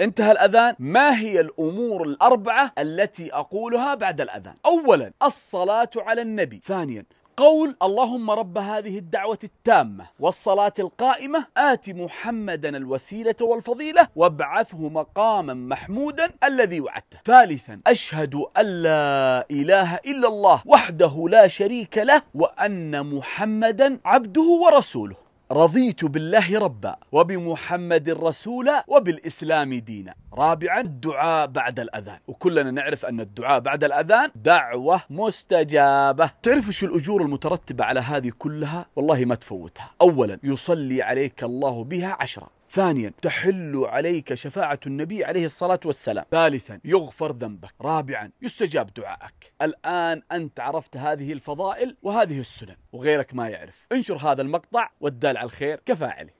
انتهى الأذان ما هي الأمور الأربعة التي أقولها بعد الأذان أولا الصلاة على النبي ثانيا قول اللهم رب هذه الدعوة التامة والصلاة القائمة آت محمدا الوسيلة والفضيلة وابعثه مقاما محمودا الذي وعدته ثالثا أشهد أن لا إله إلا الله وحده لا شريك له وأن محمدا عبده ورسوله رضيت بالله ربا وبمحمد رسولا وبالإسلام دينا رابعا الدعاء بعد الأذان وكلنا نعرف أن الدعاء بعد الأذان دعوة مستجابة تعرفوا شو الأجور المترتبة على هذه كلها والله ما تفوتها أولا يصلي عليك الله بها عشرة ثانيا تحل عليك شفاعة النبي عليه الصلاة والسلام ثالثا يغفر ذنبك رابعا يستجاب دعائك الآن أنت عرفت هذه الفضائل وهذه السنن وغيرك ما يعرف انشر هذا المقطع والدال على الخير كفاعله